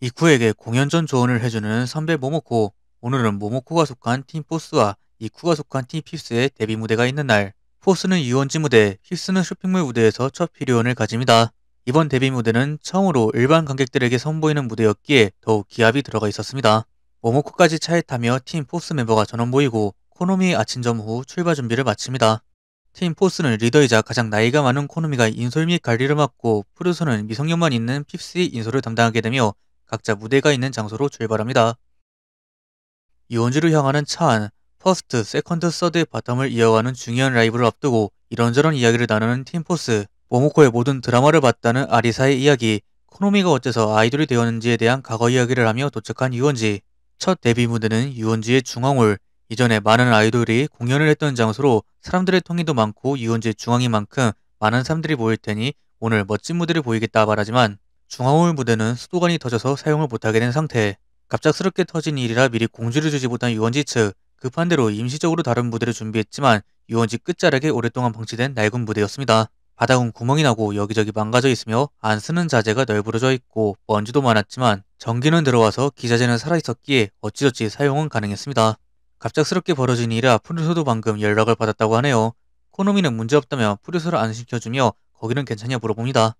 이쿠에게 공연 전 조언을 해주는 선배 모모코 오늘은 모모코가 속한 팀 포스와 이쿠가 속한 팀 핍스의 데뷔 무대가 있는 날 포스는 유원지 무대, 휩스는 쇼핑몰 무대에서 첫 피리온을 가집니다. 이번 데뷔 무대는 처음으로 일반 관객들에게 선보이는 무대였기에 더욱 기합이 들어가 있었습니다. 모모코까지 차에 타며 팀 포스 멤버가 전원 모이고 코노미의 아침점 후 출발 준비를 마칩니다. 팀 포스는 리더이자 가장 나이가 많은 코노미가 인솔 및 관리를 맡고 프루소는 미성년만 있는 핍스의 인솔을 담당하게 되며 각자 무대가 있는 장소로 출발합니다. 이원주를 향하는 차안, 퍼스트, 세컨드, 서드의 바텀을 이어가는 중요한 라이브를 앞두고 이런저런 이야기를 나누는 팀포스, 모모코의 모든 드라마를 봤다는 아리사의 이야기, 코노미가 어째서 아이돌이 되었는지에 대한 과거 이야기를 하며 도착한 유원지. 첫 데뷔 무대는 유원지의 중앙홀. 이전에 많은 아이돌이 공연을 했던 장소로 사람들의 통이도 많고 유원지의 중앙인 만큼 많은 사람들이 모일 테니 오늘 멋진 무대를 보이겠다 말하지만 중화홀 무대는 수도관이 터져서 사용을 못하게 된 상태. 갑작스럽게 터진 일이라 미리 공지를 주지 못한 유원지 측 급한 대로 임시적으로 다른 무대를 준비했지만 유원지 끝자락에 오랫동안 방치된 낡은 무대였습니다. 바닥은 구멍이 나고 여기저기 망가져 있으며 안 쓰는 자재가 널브러져 있고 먼지도 많았지만 전기는 들어와서 기자재는 살아있었기에 어찌저찌 사용은 가능했습니다. 갑작스럽게 벌어진 일이라 프로소도 방금 연락을 받았다고 하네요. 코노미는 문제없다며 프로소를 안 시켜주며 거기는 괜찮냐 물어봅니다.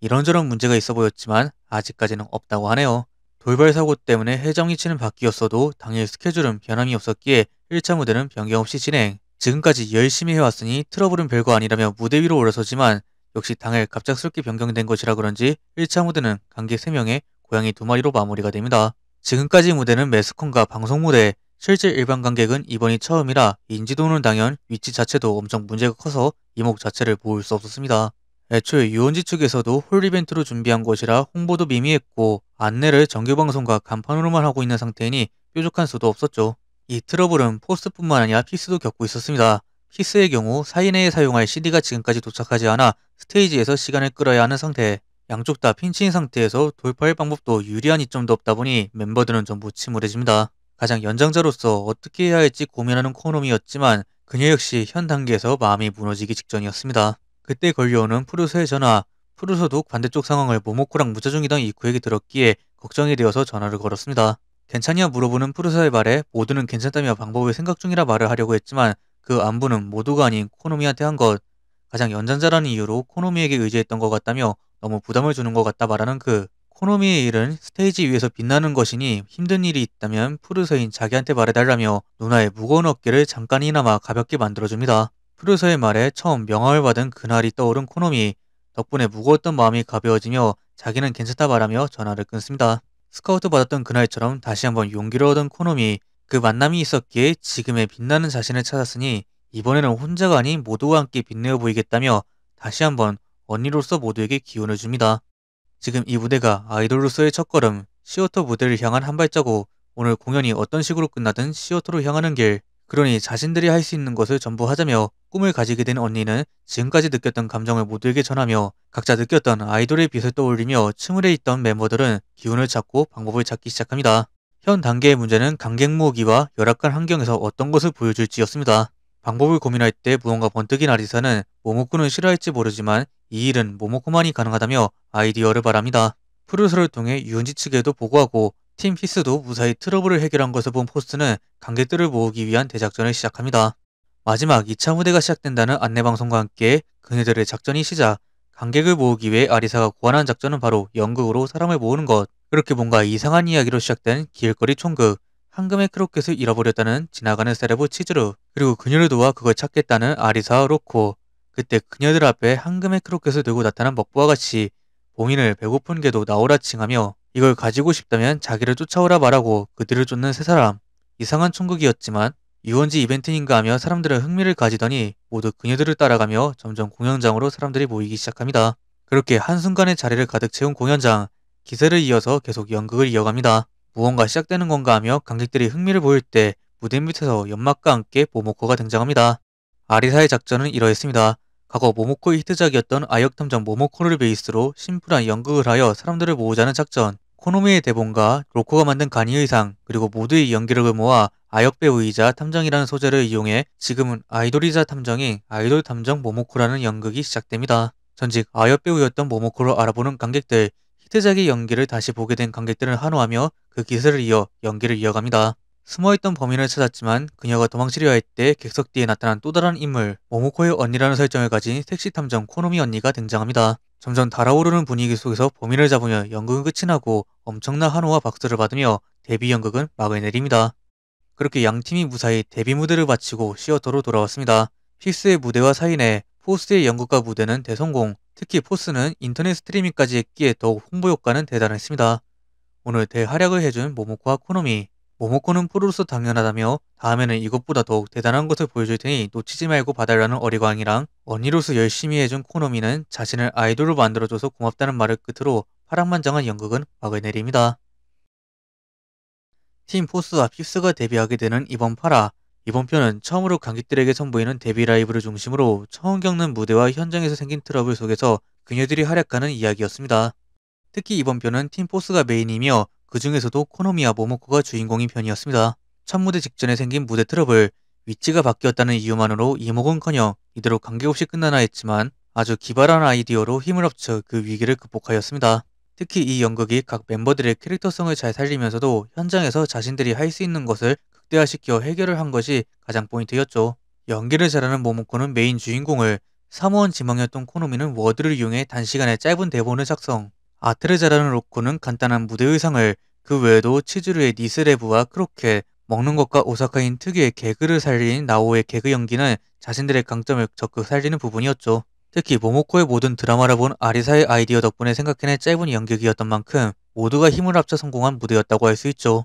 이런저런 문제가 있어 보였지만 아직까지는 없다고 하네요. 돌발 사고 때문에 해정 위치는 바뀌었어도 당일 스케줄은 변함이 없었기에 1차 무대는 변경 없이 진행. 지금까지 열심히 해왔으니 트러블은 별거 아니라며 무대 위로 올라서지만 역시 당일 갑작스럽게 변경된 것이라 그런지 1차 무대는 관객 3명에 고양이 2마리로 마무리가 됩니다. 지금까지 무대는 매스콘과 방송 무대, 실제 일반 관객은 이번이 처음이라 인지도는 당연 위치 자체도 엄청 문제가 커서 이목 자체를 보일 수 없었습니다. 애초에 유원지 측에서도 홀 이벤트로 준비한 것이라 홍보도 미미했고 안내를 정규방송과 간판으로만 하고 있는 상태이니 뾰족한 수도 없었죠. 이 트러블은 포스뿐만 아니라 피스도 겪고 있었습니다. 피스의 경우 사인회에 사용할 CD가 지금까지 도착하지 않아 스테이지에서 시간을 끌어야 하는 상태 양쪽 다 핀치인 상태에서 돌파할 방법도 유리한 이점도 없다 보니 멤버들은 전부 침울해집니다. 가장 연장자로서 어떻게 해야 할지 고민하는 코노미였지만 그녀 역시 현 단계에서 마음이 무너지기 직전이었습니다. 그때 걸려오는 푸르소의 전화. 푸르소도 반대쪽 상황을 모모코랑 무자 중이던 이쿠에게 들었기에 걱정이 되어서 전화를 걸었습니다. 괜찮냐 물어보는 푸르소의 말에 모두는 괜찮다며 방법을 생각 중이라 말을 하려고 했지만 그 안부는 모두가 아닌 코노미한테 한 것. 가장 연장자라는 이유로 코노미에게 의지했던 것 같다며 너무 부담을 주는 것 같다 말하는 그 코노미의 일은 스테이지 위에서 빛나는 것이니 힘든 일이 있다면 푸르소인 자기한테 말해달라며 누나의 무거운 어깨를 잠깐이나마 가볍게 만들어줍니다. 프루서의 말에 처음 명함을 받은 그날이 떠오른 코노미 덕분에 무거웠던 마음이 가벼워지며 자기는 괜찮다 말하며 전화를 끊습니다. 스카우트 받았던 그날처럼 다시 한번 용기를 얻은 코노미 그 만남이 있었기에 지금의 빛나는 자신을 찾았으니 이번에는 혼자가 아닌 모두와 함께 빛내어 보이겠다며 다시 한번 언니로서 모두에게 기운을 줍니다. 지금 이 무대가 아이돌로서의 첫걸음 시오토 무대를 향한 한 발자국 오늘 공연이 어떤 식으로 끝나든 시오토로 향하는 길 그러니 자신들이 할 수 있는 것을 전부 하자며 꿈을 가지게 된 언니는 지금까지 느꼈던 감정을 모두에게 전하며 각자 느꼈던 아이돌의 빛을 떠올리며 침울해 있던 멤버들은 기운을 찾고 방법을 찾기 시작합니다. 현 단계의 문제는 강객 모으기와 열악한 환경에서 어떤 것을 보여줄지였습니다. 방법을 고민할 때 무언가 번뜩인 아리사는 모모코는 싫어할지 모르지만 이 일은 모모코만이 가능하다며 아이디어를 바랍니다프루스를 통해 유은지 측에도 보고하고 팀 히스도 무사히 트러블을 해결한 것을 본 포스트는 관객들을 모으기 위한 대작전을 시작합니다. 마지막 2차 무대가 시작된다는 안내방송과 함께 그녀들의 작전이 시작. 관객을 모으기 위해 아리사가 고안한 작전은 바로 연극으로 사람을 모으는 것. 그렇게 뭔가 이상한 이야기로 시작된 길거리 총극. 황금의 크로켓을 잃어버렸다는 지나가는 세레브 치즈루. 그리고 그녀를 도와 그걸 찾겠다는 아리사 로코. 그때 그녀들 앞에 황금의 크로켓을 들고 나타난 먹부와 같이 봉인을 배고픈 개도 나오라 칭하며 이걸 가지고 싶다면 자기를 쫓아오라 말하고 그들을 쫓는 세 사람. 이상한 천국이었지만 유원지 이벤트인가 하며 사람들은 흥미를 가지더니 모두 그녀들을 따라가며 점점 공연장으로 사람들이 모이기 시작합니다. 그렇게 한순간에 자리를 가득 채운 공연장, 기세를 이어서 계속 연극을 이어갑니다. 무언가 시작되는 건가 하며 관객들이 흥미를 보일 때 무대 밑에서 연막과 함께 보모코가 등장합니다. 아리사의 작전은 이러했습니다. 과거 모모코의 히트작이었던 아역탐정 모모코를 베이스로 심플한 연극을 하여 사람들을 모으자는 작전, 코노미의 대본과 로코가 만든 간이의상, 그리고 모두의 연기력을 모아 아역배우이자 탐정이라는 소재를 이용해 지금은 아이돌이자 탐정인 아이돌 탐정 모모코라는 연극이 시작됩니다. 전직 아역배우였던 모모코를 알아보는 관객들, 히트작의 연기를 다시 보게 된관객들을환호하며그 기세를 이어 연기를 이어갑니다. 숨어있던 범인을 찾았지만 그녀가 도망치려 할 때 객석 뒤에 나타난 또 다른 인물 모모코의 언니라는 설정을 가진 택시 탐정 코노미 언니가 등장합니다. 점점 달아오르는 분위기 속에서 범인을 잡으며 연극은 끝이 나고 엄청난 한호와 박수를 받으며 데뷔 연극은 막을 내립니다. 그렇게 양팀이 무사히 데뷔 무대를 마치고 시어터로 돌아왔습니다. 피스의 무대와 사인해 포스의 연극과 무대는 대성공, 특히 포스는 인터넷 스트리밍까지 했기에 더욱 홍보 효과는 대단했습니다. 오늘 대활약을 해준 모모코와 코노미, 모모코는 프로로서 당연하다며 다음에는 이것보다 더욱 대단한 것을 보여줄 테니 놓치지 말고 받아라는 어리광이랑 언니로서 열심히 해준 코노미는 자신을 아이돌로 만들어줘서 고맙다는 말을 끝으로 파랑만장한 연극은 막을 내립니다. 팀 포스와 핍스가 데뷔하게 되는 이번 파라 이번 편은 처음으로 관객들에게 선보이는 데뷔 라이브를 중심으로 처음 겪는 무대와 현장에서 생긴 트러블 속에서 그녀들이 활약하는 이야기였습니다. 특히 이번 편은 팀포스가 메인이며 그 중에서도 코노미야 모모코가 주인공인 편이었습니다. 첫 무대 직전에 생긴 무대 트러블, 위치가 바뀌었다는 이유만으로 이목은커녕 이대로 관계없이 끝나나 했지만 아주 기발한 아이디어로 힘을 합쳐 그 위기를 극복하였습니다. 특히 이 연극이 각 멤버들의 캐릭터성을 잘 살리면서도 현장에서 자신들이 할 수 있는 것을 극대화시켜 해결을 한 것이 가장 포인트였죠. 연기를 잘하는 모모코는 메인 주인공을 사무원 지망이었던 코노미는 워드를 이용해 단시간에 짧은 대본을 작성 아트레자라는 로코는 간단한 무대 의상을 그 외에도 치즈류의 니스레브와 크로켓, 먹는 것과 오사카인 특유의 개그를 살린 나오의 개그 연기는 자신들의 강점을 적극 살리는 부분이었죠. 특히 모모코의 모든 드라마를 본 아리사의 아이디어 덕분에 생각해낸 짧은 연극이었던 만큼 모두가 힘을 합쳐 성공한 무대였다고 할 수 있죠.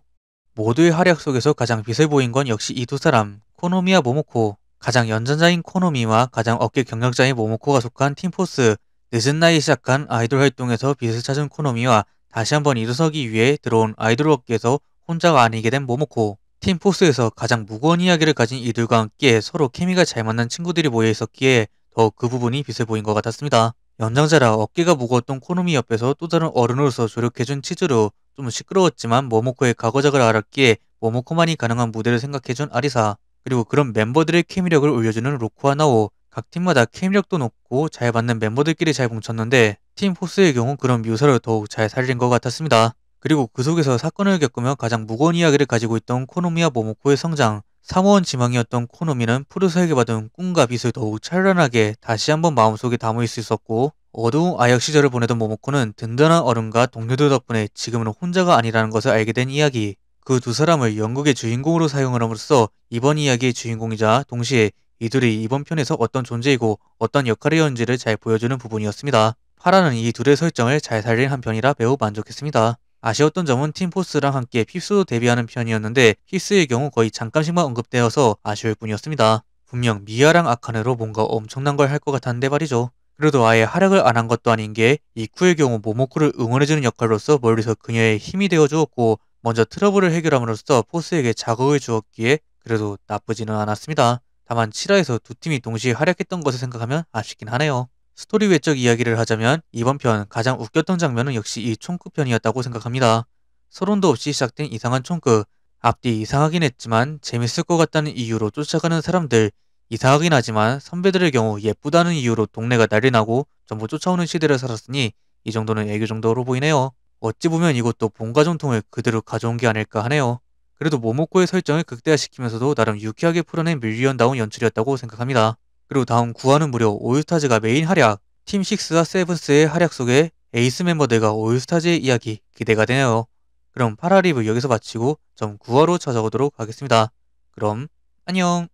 모두의 활약 속에서 가장 빛을 보인 건 역시 이 두 사람, 코노미와 모모코, 가장 연전자인 코노미와 가장 어깨 경력자인 모모코가 속한 팀포스, 늦은 나이 시작한 아이돌 활동에서 빛을 찾은 코노미와 다시 한번 일어서기 위해 들어온 아이돌 업계에서 혼자가 아니게 된 모모코. 팀포스에서 가장 무거운 이야기를 가진 이들과 함께 서로 케미가 잘 맞는 친구들이 모여 있었기에 더 그 부분이 빛을 보인 것 같았습니다. 연장자라 어깨가 무거웠던 코노미 옆에서 또 다른 어른으로서 조력해준 치즈로 좀 시끄러웠지만 모모코의 과거작을 알았기에 모모코만이 가능한 무대를 생각해준 아리사 그리고 그런 멤버들의 케미력을 올려주는 로코와 나오 각 팀마다 게임력도 높고 잘 맞는 멤버들끼리 잘 뭉쳤는데 팀 포스의 경우 그런 묘사를 더욱 잘 살린 것 같았습니다. 그리고 그 속에서 사건을 겪으며 가장 무거운 이야기를 가지고 있던 코노미와 모모코의 성장, 사모원 지망이었던 코노미는 푸르사에게 받은 꿈과 빛을 더욱 찬란하게 다시 한번 마음속에 담을 수 있었고 어두운 아역 시절을 보내던 모모코는 든든한 어른과 동료들 덕분에 지금은 혼자가 아니라는 것을 알게 된 이야기. 그 두 사람을 영국의 주인공으로 사용 함으로써 이번 이야기의 주인공이자 동시에 이들이 이번 편에서 어떤 존재이고 어떤 역할이었는지를 잘 보여주는 부분이었습니다. 파라는 이 둘의 설정을 잘 살린 한편이라 매우 만족했습니다. 아쉬웠던 점은 팀포스랑 함께 핍스도 데뷔하는 편이었는데 히스의 경우 거의 잠깐씩만 언급되어서 아쉬울 뿐이었습니다. 분명 미아랑 아카네로 뭔가 엄청난 걸 할 것 같았는데 말이죠. 그래도 아예 활약을 안 한 것도 아닌 게 이쿠의 경우 모모쿠를 응원해주는 역할로서 멀리서 그녀의 힘이 되어주었고 먼저 트러블을 해결함으로써 포스에게 자극을 주었기에 그래도 나쁘지는 않았습니다. 다만 7화에서 두 팀이 동시에 활약했던 것을 생각하면 아쉽긴 하네요. 스토리 외적 이야기를 하자면 이번 편 가장 웃겼던 장면은 역시 이 총크 편이었다고 생각합니다. 서론도 없이 시작된 이상한 총크, 앞뒤 이상하긴 했지만 재밌을 것 같다는 이유로 쫓아가는 사람들, 이상하긴 하지만 선배들의 경우 예쁘다는 이유로 동네가 난리 나고 전부 쫓아오는 시대를 살았으니 이 정도는 애교 정도로 보이네요. 어찌 보면 이것도 본가 전통을 그대로 가져온 게 아닐까 하네요. 그래도 모모코의 설정을 극대화시키면서도 나름 유쾌하게 풀어낸 밀리언다운 연출이었다고 생각합니다. 그리고 다음 9화는 무려 오유스타즈가 메인 활약, 팀6와 세븐스의 활약 속에 에이스 멤버들과 오유스타즈의 이야기 기대가 되네요. 그럼 파라리브 여기서 마치고 점 9화로 찾아오도록 하겠습니다. 그럼 안녕!